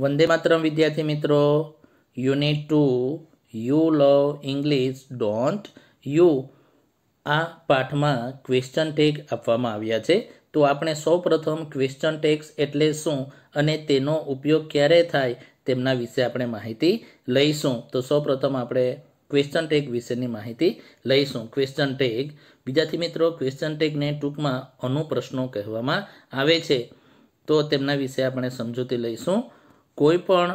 વંદે માત્રમ વિદ્યાર્થી મિત્રો unit two you love English don't you આ પાઠમાં ક્વેશ્ચન ટેગ આપવામાં આવ્યા છે તો આપણે સૌપ્રથમ ક્વેશ્ચન ટેક્સ એટલે શું અને તેનો ઉપયોગ ક્યારે થાય તેમના વિશે આપણે માહિતી લઈશું તો સૌપ્રથમ આપણે ક્વેશ્ચન ટેક વિશેની માહિતી લઈશું ક્વેશ્ચન ટેગ વિદ્યાર્થી મિત્રો ક્વેશ્ચન ટેગને ટૂંકમાં અનુપ્રશ્નો કહેવામાં આવે છે તો તેમના વિશે આપણે સમજૂતી લઈશું કોઈપણ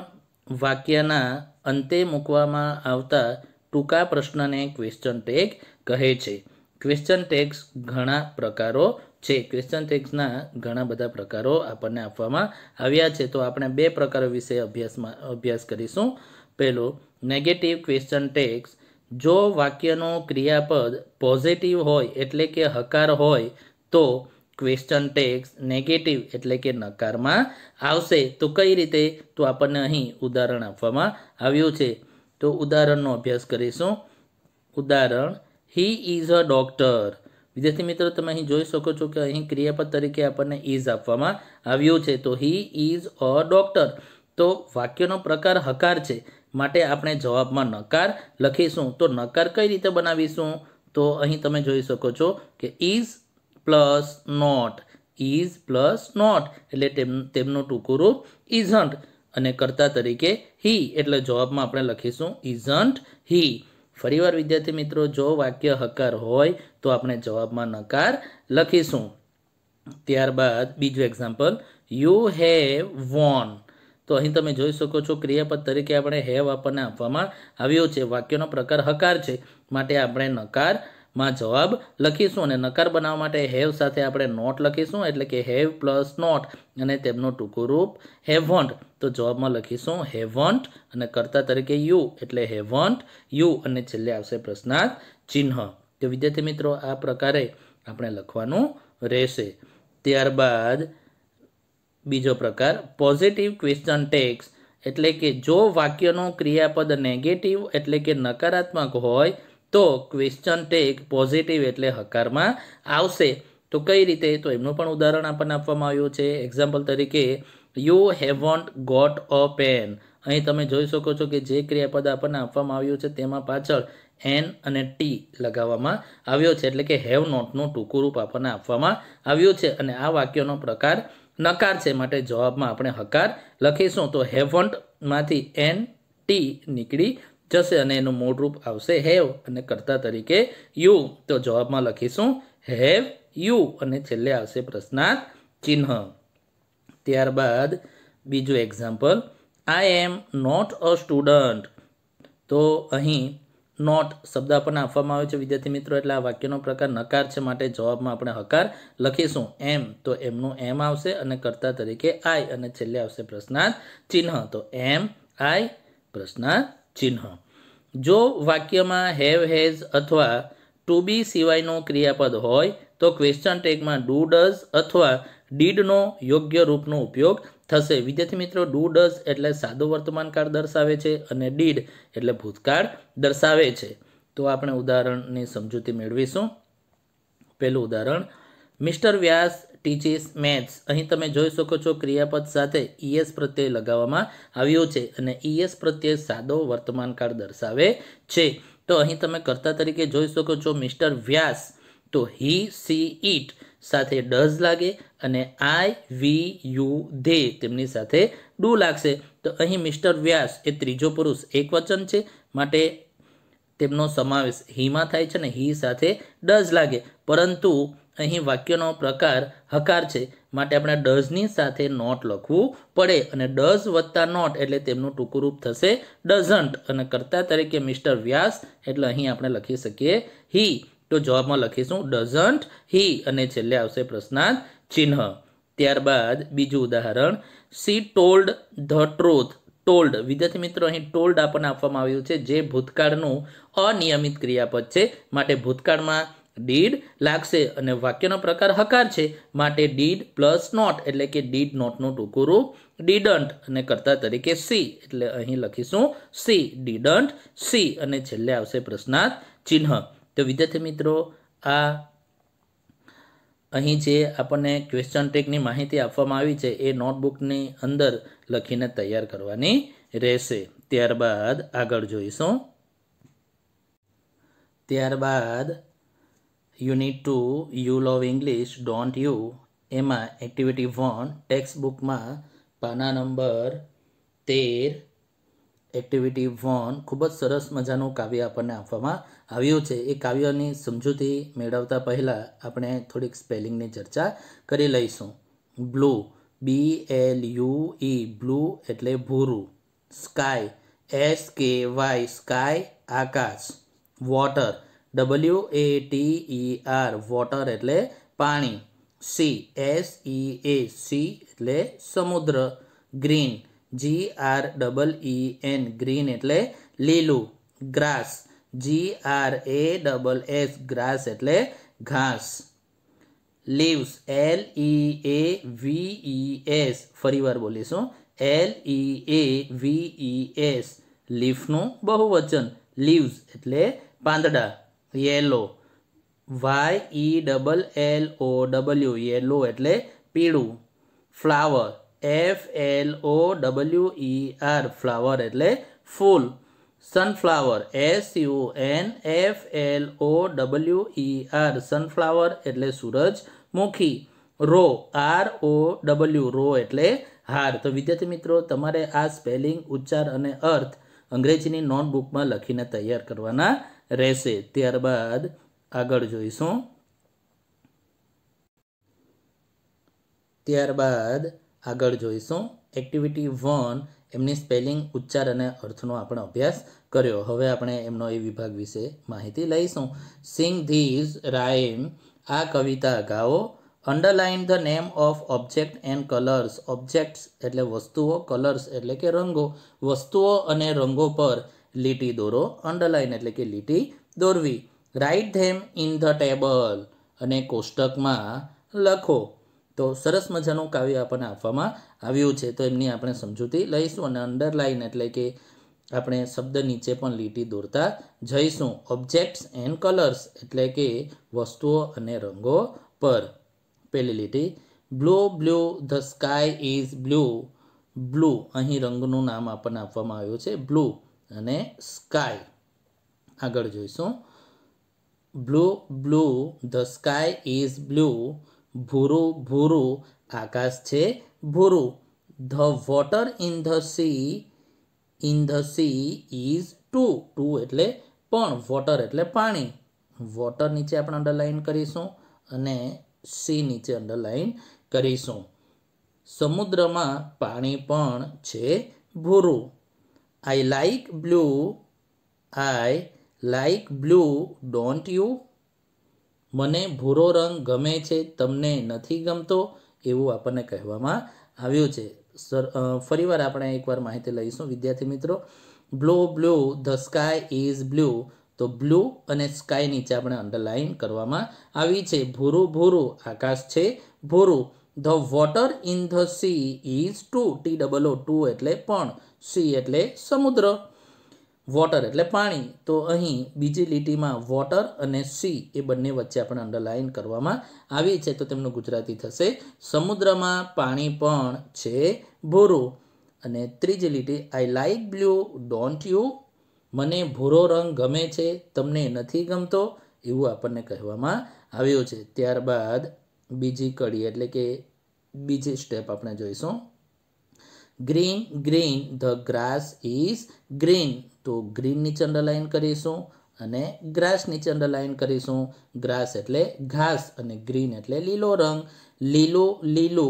વાક્યના અંતે મૂકવામાં આવતા ટૂંકા પ્રશ્નને ક્વેશ્ચન ટેગ કહે છે ક્વેશ્ચન ટેગ્સ ઘણા પ્રકારો છે ક્વેશ્ચન ટેક્સના ઘણા બધા પ્રકારો આપણને આપવામાં આવ્યા છે તો આપણે બે પ્રકારો વિશે અભ્યાસમાં અભ્યાસ કરીશું પહેલો નેગેટિવ ક્વેશ્ચન ટેક્સ જો વાક્યનો ક્રિયાપદ પોઝિટિવ હોય એટલે કે હકાર હોય તો ક્વેશ્ચન ટેક્સ નેગેટિવ એટલે કે નકારમાં આવશે તો કઈ રીતે તો આપણને અહીં ઉદાહરણ આપવામાં આવ્યું છે તો ઉદાહરણનો અભ્યાસ કરીશું ઉદાહરણ હી ઇઝ અ ડૉક્ટર વિદ્યાર્થી મિત્રો તમે અહીં જોઈ શકો છો કે અહીં ક્રિયાપદ તરીકે આપણને ઇઝ આપવામાં આવ્યું છે તો હી ઇઝ અ ડોક્ટર તો વાક્યનો પ્રકાર હકાર છે માટે આપણે જવાબમાં નકાર લખીશું તો નકાર કઈ રીતે બનાવીશું તો અહીં તમે જોઈ શકો છો કે is plus not is plus not એટલે તેમ તેમનું ટૂંકું રૂપ ઇઝન્ટ અને કર્તા તરીકે હી એટલે જવાબમાં આપણે લખીશું ઇઝન્ટ હી ફરીવાર વિદ્યાર્થી મિત્રો જો વાક્ય હકાર હોય તો આપણે જવાબમાં નકાર લખીશું ત્યારબાદ બીજું એક્ઝામ્પલ યુ હેવ વોન તો અહીં તમે જોઈ શકો છો ક્રિયાપદ તરીકે આપણે હેવ આપણને આપવામાં આવ્યો છે વાક્યનો પ્રકાર હકાર છે માટે આપણે નકાર માં જવાબ લખીશું અને નકાર બનાવવા માટે હેવ સાથે આપણે નોટ લખીશું એટલે કે હેવ પ્લસ નોટ અને તેમનું ટૂંકું રૂપ હેવન્ટ તો જવાબમાં લખીશું હેવન્ટ અને કર્તા તરીકે યુ એટલે હેવન્ટ યુ અને છેલ્લે આવશે પ્રશ્નાર્થ ચિહ્ન તો વિદ્યાર્થી મિત્રો આ પ્રકારે આપણે લખવાનું રહેશે ત્યારબાદ બીજો પ્રકાર પોઝિટિવ ક્વેશ્ચન ટેક્સ એટલે કે જો વાક્યનો ક્રિયાપદ નેગેટિવ એટલે કે નકારાત્મક હોય તો ક્વેશ્ચન ટેક પોઝિટિવ એટલે હકારમાં આવશે તો કઈ રીતે તો એમનું પણ ઉદાહરણ આપણને આપવામાં આવ્યું છે એક્ઝામ્પલ તરીકે you haven't got a pen અહીં તમે જોઈ શકો છો કે જે ક્રિયાપદ આપણને આપવામાં આવ્યું છે તેમાં પાછળ એન અને ટી લગાવવામાં આવ્યો છે એટલે કે હેવ નોટનું ટૂંકું રૂપ આપણને આપવામાં આવ્યું છે અને આ વાક્યનો પ્રકાર નકાર છે માટે જવાબમાં આપણે હકાર લખીશું તો હેવન્ટમાંથી એન ટી નીકળી જશે અને એનું મૂળરૂપ આવશે હેવ અને કર્તા તરીકે યુ તો જવાબમાં લખીશું હેવ યુ અને છેલ્લે આવશે પ્રશ્નાર્થ ચિહ્ન ત્યારબાદ બીજું example I am not a student તો અહીં નોટ શબ્દ આપણને આપવામાં આવ્યો છે વિદ્યાર્થી મિત્રો એટલે આ વાક્યનો પ્રકાર નકાર છે માટે જવાબમાં આપણે હકાર લખીશું એમ તો એમનું એમ આવશે અને કર્તા તરીકે આઈ અને છેલ્લે આવશે પ્રશ્નાર્થ ચિહ્ન તો એમ આઈ પ્રશ્નાર્થ ચિહ્ન જો વાક્યમાં હેવ હેઝ અથવા ટુ બી સિવાયનો ક્રિયાપદ હોય તો ક્વેશ્ચન ટેગમાં ડુ ડઝ અથવા ડીડનો યોગ્ય રૂપનો ઉપયોગ થશે વિદ્યાર્થી મિત્રો ડુ ડઝ એટલે સાદો વર્તમાનકાળ દર્શાવે છે અને ડીડ એટલે ભૂતકાળ દર્શાવે છે તો આપણે ઉદાહરણની સમજૂતી મેળવીશું પહેલું ઉદાહરણ મિસ્ટર વ્યાસ ટીચીસ મેથ્સ અહીં તમે જોઈ શકો છો ક્રિયાપદ સાથે ઈએસ પ્રત્યય લગાવવામાં આવ્યો છે અને ઈએસ પ્રત્યય સાદો વર્તમાન કાળ દર્શાવે છે તો અહીં તમે કર્તા તરીકે જોઈ શકો છો મિસ્ટર વ્યાસ તો હી સી ઇટ સાથે ડઝ લાગે અને આઈ વી યુ ધે તેમની સાથે ડુ લાગશે તો અહીં મિસ્ટર વ્યાસ એ ત્રીજો પુરુષ એક વચન છે માટે તેમનો સમાવેશ હીમાં થાય છે ને હી સાથે ડઝ લાગે પરંતુ અહીં વાક્યનો પ્રકાર હકાર છે માટે આપણે ડઝની સાથે નોટ લખવું પડે અને ડઝ વત્તા નોટ એટલે તેમનું ટૂંકું થશે ડઝન્ટ અને કર્તા તરીકે મિસ્ટર વ્યાસ એટલે અહીં આપણે લખી શકીએ હી તો જવાબમાં લખીશું ડઝન્ટ હી અને છેલ્લે આવશે પ્રશ્નાર્થ ચિહ્ન ત્યારબાદ બીજું ઉદાહરણ she told the truth told વિદ્યાર્થી મિત્રો અહીં ટોલ્ડ આપણને આપવામાં આવ્યું છે જે ભૂતકાળનું અનિયમિત ક્રિયાપદ છે માટે ભૂતકાળમાં ડીડ લાગશે અને વાક્યનો પ્રકાર હકાર છે માટે ડીડ પ્લસ નોટ એટલે કે ડીડ નોટનું ટૂંકું રૂપ ડીડન્ટ અને કરતા તરીકે સી એટલે અહીં લખીશું સી ડીડન્ટ સી અને છેલ્લે આવશે પ્રશ્નાર્થ ચિહ્ન તો વિદ્યાર્થી મિત્રો આ અહીં જે આપણને ક્વેશ્ચન ટેકની માહિતી આપવામાં આવી છે એ નોટબુકની અંદર લખીને તૈયાર કરવાની રહેશે ત્યારબાદ આગળ જોઈશું ત્યારબાદ unit two you love English don't you એમાં એક્ટિવિટી વન ટેક્સ્ટ બુકમાં પાના નંબર તેર એક્ટિવિટી વન ખૂબ જ સરસ મજાનું કાવ્ય આપણને આપવામાં આવ્યું છે એ કાવ્યની સમજૂતી મેળવતા પહેલાં આપણે થોડીક સ્પેલિંગની ચર્ચા કરી લઈશું blue B L U E blue એટલે ભૂરું sky S K Y sky આકાશ water W A T E R water એટલે પાણી sea S E A sea એટલે સમુદ્ર green G R double E N green એટલે લીલું grass G R A double S grass એટલે ઘાસ leaves L E A V E S ફરીવાર બોલીશું L E A V E S લીફનું બહુવચન leaves એટલે પાંદડા yellow Y E double L O W yellow એટલે પીળું flower F L O W E R flower એટલે ફૂલ sunflower S U N F L O W E R sunflower એટલે સૂરજમુખી row R O W row એટલે હાર તો વિદ્યાર્થી મિત્રો તમારે આ સ્પેલિંગ ઉચ્ચાર અને અર્થ અંગ્રેજીની નોટબુકમાં લખીને તૈયાર કરવાના રહેશે ત્યારબાદ આગળ જોઈશું ત્યારબાદ આગળ જોઈશું એક્ટિવિટી વન એમની સ્પેલિંગ ઉચ્ચાર અને અર્થનો આપણે અભ્યાસ કર્યો હવે આપણે એમનો એ વિભાગ વિશે માહિતી લઈશું સિંગ ધીઝ રાઇમ આ કવિતા ગાઓ underline the name of object and colours objects એટલે વસ્તુઓ કલર્સ એટલે કે રંગો વસ્તુઓ અને રંગો પર લીટી દોરો અંડરલાઇન એટલે કે લીટી દોરવી write them in the table અને કોષ્ટકમાં લખો તો સરસ મજાનું કાવ્ય આપણને આપવામાં આવ્યું છે તો એમની આપણે સમજૂતી લઈશું અને અંડરલાઇન એટલે કે આપણે શબ્દ નીચે પણ લીટી દોરતા જઈશું ઓબ્જેક્ટ્સ એન્ડ કલર્સ એટલે કે વસ્તુઓ અને રંગો પર પહેલી લીટી blue blue the sky is blue blue અહીં રંગનું નામ આપણને આપવામાં આવ્યું છે બ્લુ અને સ્કાય આગળ જોઈશું blue blue the sky is blue ભૂરું ભૂરું આકાશ છે ભૂરું the water in the sea in the sea is too too એટલે પણ વોટર એટલે પાણી વોટર નીચે આપણે અંડરલાઇન કરીશું અને સી નીચે અંડરલાઇન કરીશું સમુદ્રમાં પાણી પણ છે ભૂરું I like blue. I like blue. Don't you? મને ભૂરો રંગ ગમે છે તમને નથી ગમતો એવું આપણને કહેવામાં આવ્યું છે સર ફરીવાર આપણે એકવાર માહિતી લઈશું વિદ્યાર્થી મિત્રો blue blue the sky is blue તો બ્લુ અને સ્કાય નીચે આપણે અંડરલાઇન કરવામાં આવી છે ભૂરું ભૂરું આકાશ છે ભૂરું the water in the sea is too T double O too એટલે પણ સી એટલે સમુદ્ર વોટર એટલે પાણી તો અહીં બીજી લીટીમાં વોટર અને સી એ બંને વચ્ચે આપણે અંડરલાઇન કરવામાં આવી છે તો તેમનું ગુજરાતી થશે સમુદ્રમાં પાણી પણ છે ભૂરું અને ત્રીજી લીટી I like blue don't you મને ભૂરો રંગ ગમે છે તમને નથી ગમતો એવું આપણને કહેવામાં આવ્યું છે ત્યારબાદ બીજી કડી એટલે કે બીજી સ્ટેપ આપણે જોઈશું green green the grass is green તો ગ્રીન નીચે અંડરલાઇન કરીશું અને ગ્રાસ નીચે અંડરલાઇન કરીશું ગ્રાસ એટલે ઘાસ અને ગ્રીન એટલે લીલો રંગ લીલો લીલો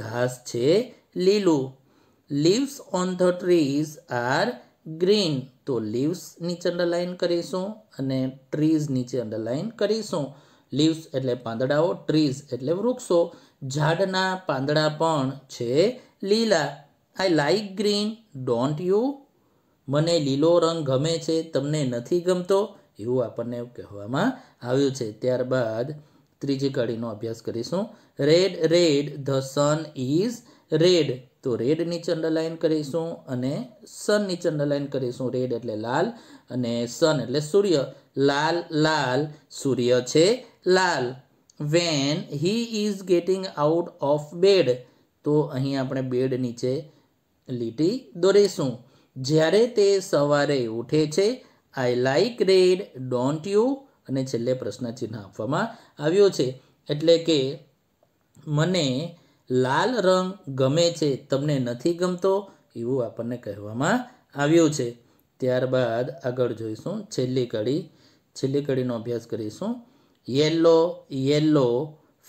ઘાસ છે લીલું leaves on the trees are green તો લીવ્સ નીચે અંડરલાઇન કરીશું અને ટ્રીઝ નીચે અંડરલાઇન કરીશું લીવ્સ એટલે પાંદડાઓ ટ્રીઝ એટલે વૃક્ષો ઝાડના પાંદડા પણ છે લીલા I like green don't you મને લીલો રંગ ગમે છે તમને નથી ગમતો એવું આપણને કહેવામાં આવ્યું છે ત્યારબાદ ત્રીજી કડીનો અભ્યાસ કરીશું red red the sun is red તો રેડ નીચે અંડરલાઇન કરીશું અને સન નીચે અંડરલાઇન કરીશું રેડ એટલે લાલ અને સન એટલે સૂર્ય લાલ લાલ સૂર્ય છે લાલ when he is getting out of bed તો અહીં આપણે બેડ નીચે લીટી દોરીશું જ્યારે તે સવારે ઉઠે છે I like red don't you અને છેલ્લે પ્રશ્નચિહ્ન આપવામાં આવ્યો છે એટલે કે મને લાલ રંગ ગમે છે તમને નથી ગમતો એવું આપણને કહેવામાં આવ્યું છે ત્યારબાદ આગળ જોઈશું છેલ્લી કડી છેલ્લી કડીનો અભ્યાસ કરીશું yellow yellow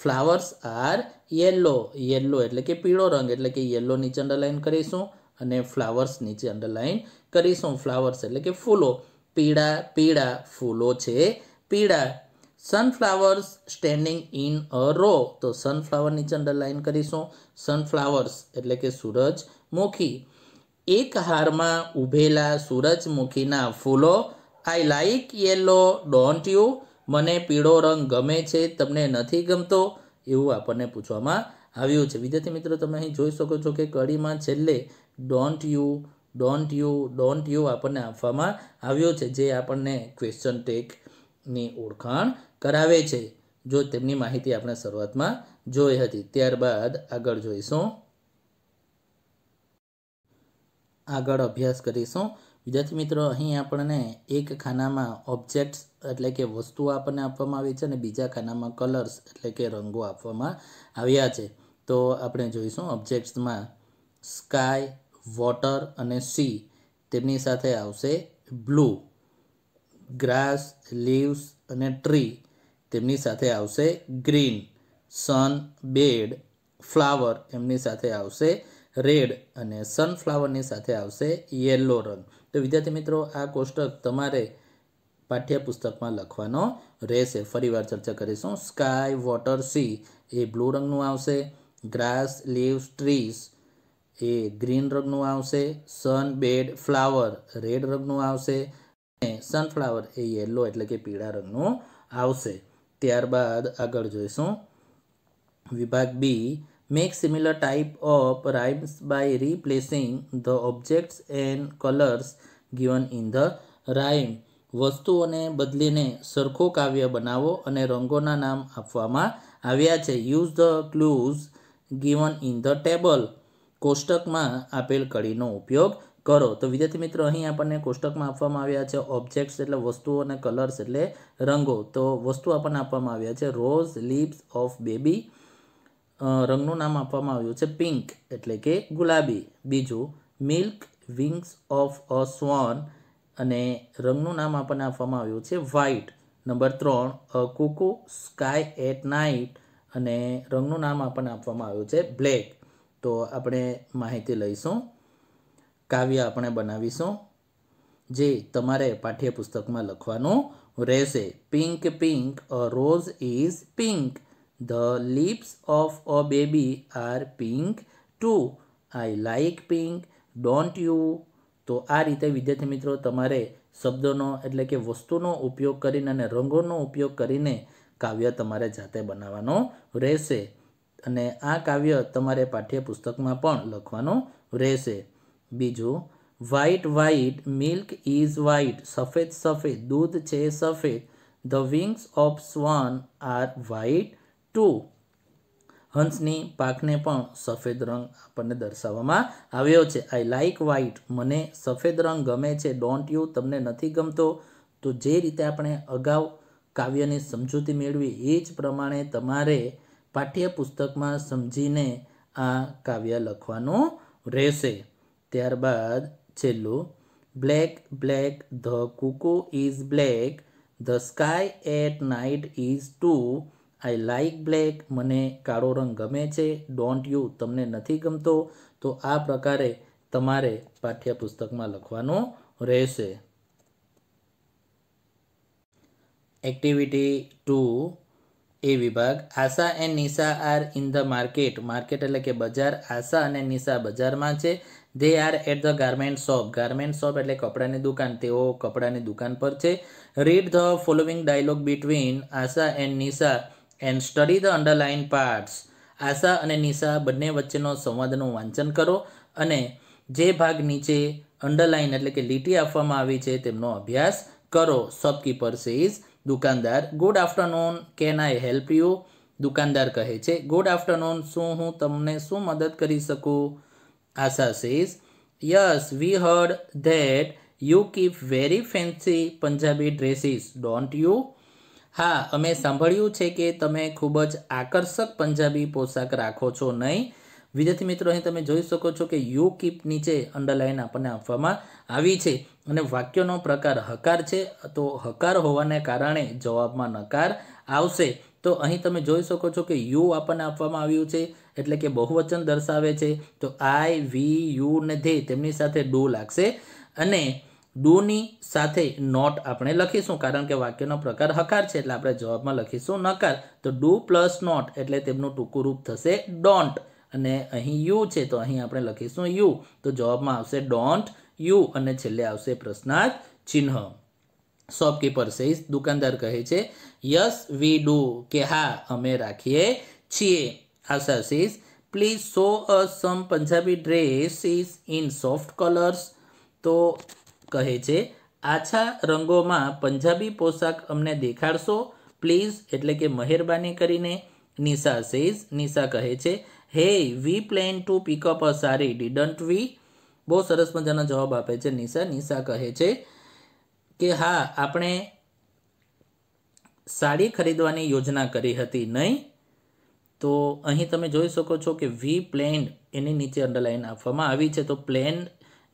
flowers are yellow yellow એટલે કે પીળો રંગ એટલે કે યલો નીચે અંડરલાઇન કરીશું અને ફ્લાવર્સ નીચે અંડરલાઇન કરીશું ફ્લાવર્સ એટલે કે ફૂલો પીળા પીળા ફૂલો છે પીળા sunflowers standing in a row તો સનફ્લાવર નીચે અંડરલાઇન કરીશું સનફ્લાવર્સ એટલે કે સૂરજમુખી એક હારમાં ઊભેલા સૂરજમુખીના ફૂલો I like yellow don't you મને પીળો રંગ ગમે છે તમને નથી ગમતો એવું આપણને પૂછવામાં આવ્યું છે વિદ્યાર્થી મિત્રો તમે અહીં જોઈ શકો છો કે કડીમાં છેલ્લે don't you don't you don't you આપણને આપવામાં આવ્યો છે જે આપણને ક્વેશ્ચન ટેકની ઓળખાણ કરાવે છે જો તેમની માહિતી આપણે શરૂઆતમાં જોઈ હતી ત્યારબાદ આગળ જોઈશું આગળ અભ્યાસ કરીશું વિદ્યાર્થી મિત્રો અહીં આપણને એક ખાનામાં ઓબ્જેક્ટ્સ એટલે કે વસ્તુઓ આપણને આપવામાં આવી છે અને બીજા ખાનામાં કલર્સ એટલે કે રંગો આપવામાં આવ્યા છે તો આપણે જોઈશું ઓબ્જેક્ટ્સમાં સ્કાય વોટર અને સી તેમની સાથે આવશે બ્લુ ગ્રાસ લીવ્સ અને ટ્રી તેમની સાથે આવશે ગ્રીન સન બેડ ફ્લાવર એમની સાથે આવશે રેડ અને સનફ્લાવરની સાથે આવશે યેલો રંગ તો વિદ્યાર્થી મિત્રો આ કોષ્ટક તમારે પાઠ્યપુસ્તકમાં લખવાનો રહેશે ફરીવાર ચર્ચા કરીશું સ્કાય વોટર સી એ બ્લુ રંગનું આવશે ગ્રાસ લીવ્સ ટ્રીઝ એ ગ્રીન રંગનું આવશે સન બેડ ફ્લાવર રેડ રંગનું આવશે અને સનફ્લાવર એ યલો એટલે કે પીળા રંગનું આવશે ત્યારબાદ આગળ જોઈશું વિભાગ B make similar type of rhymes by replacing the objects and colours given in the rhyme વસ્તુઓને બદલીને સરખો કાવ્ય બનાવો અને રંગોના નામ આપવામાં આવ્યા છે use the clues given in the table કોષ્ટકમાં આપેલ કડીનો ઉપયોગ કરો તો વિદ્યાર્થી મિત્રો અહીં આપણને કોષ્ટકમાં આપવામાં આવ્યા છે ઓબ્જેક્ટ્સ એટલે વસ્તુઓ અને કલર્સ એટલે રંગો તો વસ્તુ આપણને આપવામાં આવ્યા છે રોઝ લીપ્સ ઓફ બેબી રંગનું નામ આપવામાં આવ્યું છે પિંક એટલે કે ગુલાબી બીજું milk wings of a swan અને રંગનું નામ આપણને આપવામાં આવ્યું છે વ્હાઇટ નંબર ત્રણ a cuckoo sky at night અને રંગનું નામ આપણને આપવામાં આવ્યું છે બ્લેક તો આપણે માહિતી લઈશું કાવ્ય આપણે બનાવીશું જે તમારે પાઠ્યપુસ્તકમાં લખવાનું રહેશે pink pink a rose is pink the lips of a baby are pink too I like pink don't you તો આ રીતે વિદ્યાર્થી મિત્રો તમારે શબ્દોનો એટલે કે વસ્તુનો ઉપયોગ કરીને અને રંગોનો ઉપયોગ કરીને કાવ્ય તમારે જાતે બનાવવાનો રહેશે અને આ કાવ્ય તમારે પાઠ્યપુસ્તકમાં પણ લખવાનું રહેશે બીજું white white milk is white સફેદ સફેદ દૂધ છે સફેદ the wings of swan are white too હંસની પાકને પણ સફેદ રંગ આપણને દર્શાવવામાં આવ્યો છે આઈ લાઇક વ્હાઇટ મને સફેદ રંગ ગમે છે ડોન્ટ યુ તમને નથી ગમતો તો જે રીતે આપણે અગાઉ કાવ્યની સમજૂતી મેળવી એ જ પ્રમાણે તમારે પાઠ્યપુસ્તકમાં સમજીને આ કાવ્ય લખવાનું રહેશે ત્યારબાદ છેલ્લું black black the cuckoo is black the sky at night is too I like black મને કાળો રંગ ગમે છે ડોન્ટ યુ તમને નથી ગમતો તો આ પ્રકારે તમારે પાઠ્યપુસ્તકમાં લખવાનું રહેશે એક્ટિવિટી ટુ એ વિભાગ Asha and Nisha are in the market market એટલે કે બજાર આશા અને નિશા બજારમાં છે they are at the garment shop garment shop એટલે કપડાની દુકાન તેઓ કપડાની દુકાન પર છે read the following dialogue between Asha and Nisha and study the underline parts Asha અને નિશા બંને વચ્ચેનો સંવાદનું વાંચન કરો અને જે ભાગ નીચે અંડરલાઇન એટલે કે લીટી આપવામાં આવી છે તેમનો અભ્યાસ કરો શોપકીપર સેઝ દુકાનદાર good afternoon can I help you દુકાનદાર કહે છે ગુડ આફ્ટરનૂન શું હું તમને શું મદદ કરી શકું Asha says yes we heard that you keep very fancy Punjabi dresses don't you હા અમે સાંભળ્યું છે કે તમે ખૂબ જ આકર્ષક પંજાબી પોશાક રાખો છો નહીં વિદ્યાર્થી મિત્રો અહીં તમે જોઈ શકો છો કે યુ કીપ નીચે અંડરલાઇન આપણને આપવામાં આવી છે અને વાક્યનો પ્રકાર હકાર છે તો હકાર હોવાને કારણે જવાબમાં નકાર આવશે તો અહીં તમે જોઈ શકો છો કે યુ આપણને આપવામાં આવ્યું છે એટલે કે બહુવચન દર્શાવે છે તો આઈ વી યુ ને ધે તેમની સાથે ડો લાગશે અને ડુની સાથે નોટ આપણે લખીશું કારણ કે વાક્યનો પ્રકાર હકાર છે એટલે આપણે જવાબમાં લખીશું નકાર તો ડુ પ્લસ નોટ એટલે તેમનું ટૂંકું રૂપ થશે ડોન્ટ અને અહીં યુ છે તો અહીં આપણે લખીશું યુ તો જવાબમાં આવશે ડોન્ટ યુ અને છેલ્લે આવશે પ્રશ્નાર્થ ચિહ્ન શોપકીપર સેઝ દુકાનદાર કહે છે યસ વી ડુ કે હા અમે રાખીએ છીએ Asha says please show a some Punjabi dress is in soft colours તો કહે છે આછા રંગોમાં પંજાબી પોશાક અમને દેખાડશો પ્લીઝ એટલે કે મહેરબાની કરીને નિશા સેઝ નિશા કહે છે hey we plan to pick up a sari didn't વી બહુ સરસ મજાનો જવાબ આપે છે નિશા નિશા કહે છે કે હા આપણે સાડી ખરીદવાની યોજના કરી હતી નહીં તો અહીં તમે જોઈ શકો છો કે વી પ્લેન એની નીચે અંડરલાઇન આપવામાં આવી છે તો પ્લેન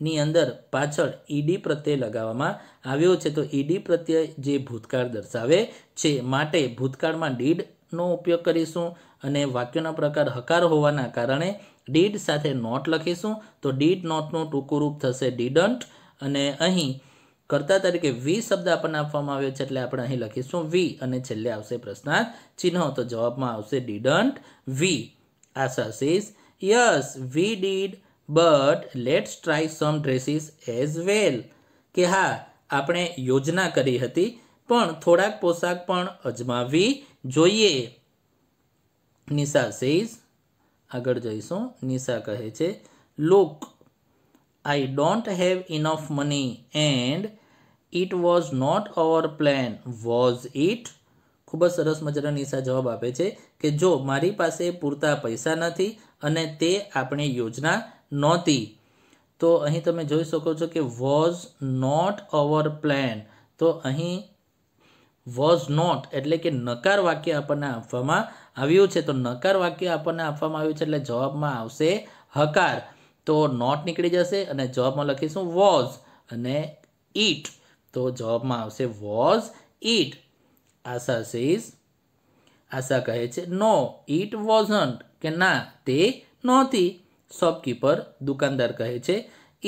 ની અંદર પાછળ ઈડી પ્રત્યય લગાવવામાં આવ્યો છે તો ઈડી પ્રત્યય જે ભૂતકાળ દર્શાવે છે માટે ભૂતકાળમાં ડીડનો ઉપયોગ કરીશું અને વાક્યનો પ્રકાર હકાર હોવાના કારણે ડીડ સાથે નોટ લખીશું તો ડીડ નોટનું ટૂંકું રૂપ થશે ડીડન્ટ અને અહીં કર્તા તરીકે વી શબ્દ આપણને આપવામાં આવ્યો છે એટલે આપણે અહીં લખીશું વી અને છેલ્લે આવશે પ્રશ્નાર્થ ચિહ્ન તો જવાબમાં આવશે didn't we Asha says yes we did but let's try some dresses as well કે હા આપણે યોજના કરી હતી પણ થોડાક પોશાક પણ અજમાવી જોઈએ નિશા સેઝ આગળ જઈશું નિશા કહે છે look I don't have enough money and it was not our plan was it ખૂબ જ સરસ મજાના નિશા જવાબ આપે છે કે જો મારી પાસે પૂરતા પૈસા નથી અને તે આપણી યોજના નહોતી તો અહીં તમે જોઈ શકો છો કે વોઝ નોટ અવર પ્લેન તો અહીં વોઝ નોટ એટલે કે નકાર વાક્ય આપણને આપવામાં આવ્યું છે તો નકાર વાક્ય આપણને આપવામાં આવ્યું છે એટલે જવાબમાં આવશે હકાર તો નોટ નીકળી જશે અને જવાબમાં લખીશું વોઝ અને ઇટ તો જવાબમાં આવશે was it Asha says Asha કહે છે નો ઈટ વોઝન્ટ કે ના તે નહોતી શોપકીપર દુકાનદાર કહે છે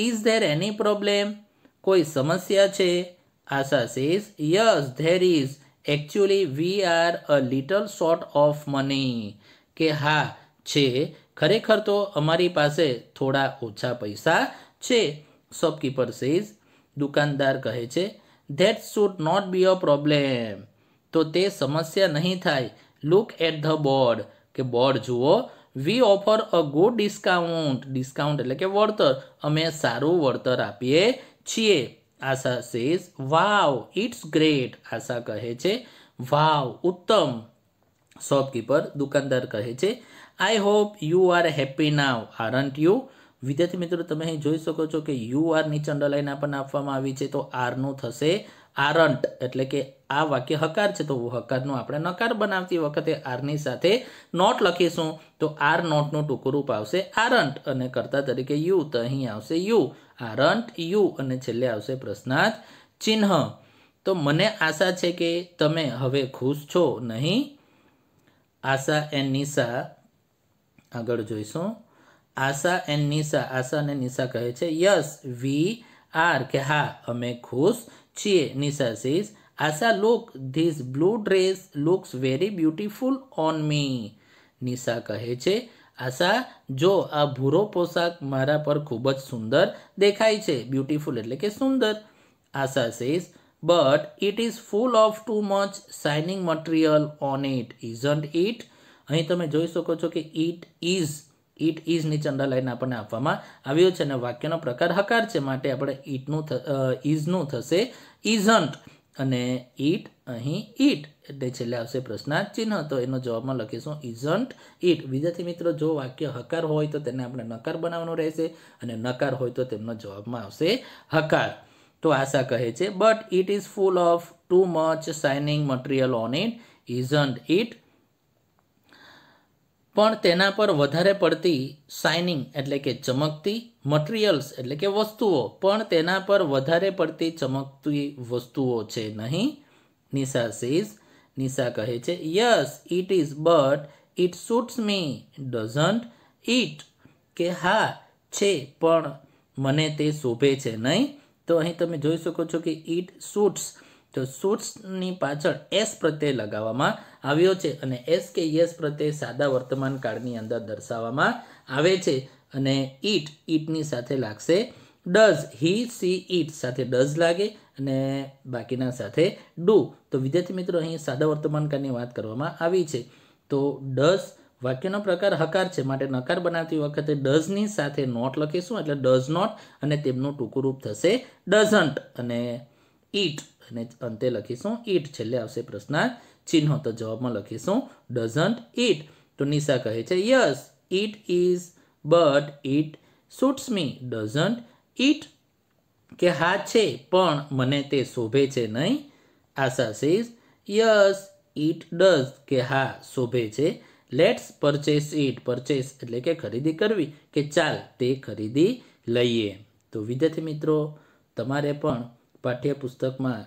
ઇઝ ધેર એની પ્રોબ્લેમ કોઈ સમસ્યા છે Asha says yes there is actually we are a little short of money કે હા છે ખરેખર તો અમારી પાસે થોડા ઓછા પૈસા છે શોપકીપર સેઝ દુકાનદાર કહે છે that should not be a problem તો તે સમસ્યા નહીં થાય લુક એટ ધ બોર્ડ કે બોર્ડ જુઓ we offer a good discount discount એટલે કે વળતર અમે સારું વળતર આપીએ છીએ Asha says wow it's great Asha કહે છે વાવ ઉત્તમ શોપકીપર દુકાનદાર કહે છે I hope you are happy now aren't you વિદ્યાર્થી મિત્રો તમે અહીં જોઈ શકો છો કે યુ આર નીચે અંડરલાઇન આપણને આપવામાં આવી છે તો આરનું થશે આરંટ એટલે કે આ વાક્ય હકાર છે તો હકારનો આપણે નકાર બનાવતી વખતે આરની સાથે નોટ લખીશું તો આર નોટનું ટૂંકું રૂપ આવશે આરન્ટ અને કરતા તરીકે યુ તો અહીં આવશે યુ આરંટ યુ અને છેલ્લે આવશે પ્રશ્નાર્થ ચિહ્ન તો મને આશા છે કે તમે હવે ખુશ છો નહીં આશા એન્ડ નિશા આગળ જોઈશું આશા એન્ડ નિશા આશા અને નિશા કહે છે યસ વી આર કે હા અમે ખુશ છીએ Nisha says. Asha look this blue dress looks very beautiful on me Nisha કહે છે આશા જો આ ભૂરો પોશાક મારા પર ખૂબ જ સુંદર દેખાય છે બ્યુટીફુલ એટલે કે સુંદર Asha says but it is full of too much shining material on it isn't it અહીં તમે જોઈ શકો છો કે ઇટ ઇઝ ઈટ ઇઝ નીચે અંડરલાઇન આપણને આપવામાં આવ્યો છે અને વાક્યનો પ્રકાર હકાર છે માટે આપણે ઈટનું ઇઝનું થશે ઇઝન્ટ અને ઈટ અહીં ઈટ એટલે છેલ્લે આવશે પ્રશ્નાર્થ ચિહ્ન તો એનો જવાબમાં લખીશું ઇઝન્ટ ઈટ વિદ્યાર્થી મિત્રો જો વાક્ય હકાર હોય તો તેને આપણે નકાર બનાવવાનો રહેશે અને નકાર હોય તો તેમનો જવાબમાં આવશે હકાર તો આશા કહે છે but it is full of too much shining material on it isn't it પણ તેના પર વધારે પડતી શાઇનિંગ એટલે કે ચમકતી મટીરિયલ્સ એટલે કે વસ્તુઓ પણ તેના પર વધારે પડતી ચમકતી વસ્તુઓ છે નહીં નિશા સીઝ નિશા કહે છે yes it is but it suits me doesn't it કે હા છે પણ મને તે શોભે છે નહીં તો અહીં તમે જોઈ શકો છો કે ઇટ સૂટ્સ તો સુટ્સની પાછળ એસ પ્રત્યય લગાવવામાં આવ્યો છે અને એસ કે યસ પ્રત્યય સાદા વર્તમાન કાળની અંદર દર્શાવવામાં આવે છે અને ઈટ ઈટની સાથે લાગશે ડઝ હી સી ઈટ સાથે ડઝ લાગે અને બાકીના સાથે ડુ તો વિદ્યાર્થી મિત્રો અહીં સાદા વર્તમાન કાળની વાત કરવામાં આવી છે તો ડઝ વાક્યનો પ્રકાર હકાર છે માટે નકાર બનાવતી વખતે ડઝની સાથે નોટ લખીશું એટલે ડઝ નોટ અને તેમનું ટૂંકું રૂપ થશે ડઝન્ટ અને ઈટ અને અંતે લખીશું ઈટ છેલ્લે આવશે પ્રશ્નાર્થ ચિહ્નો તો જવાબમાં લખીશું ડઝન્ટ ઇટ તો નિશા કહે છે yes it is but it suits me doesn't it કે હા છે પણ મને તે શોભે છે નહીં Asha says yes it does કે હા શોભે છે લેટ્સ પરચેસ ઈટ પરચેસ એટલે કે ખરીદી કરવી કે ચાલ તે ખરીદી લઈએ તો વિદ્યાર્થી મિત્રો તમારે પણ પાઠ્યપુસ્તકમાં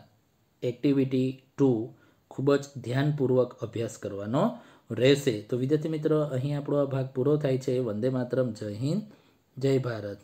એક્ટિવિટી ટુ ખૂબ જ ધ્યાનપૂર્વક અભ્યાસ કરવાનો રહેશે તો વિદ્યાર્થી મિત્રો અહીં આપણો આ ભાગ પૂરો થાય છે વંદે માતરમ જય હિન્દ જય ભારત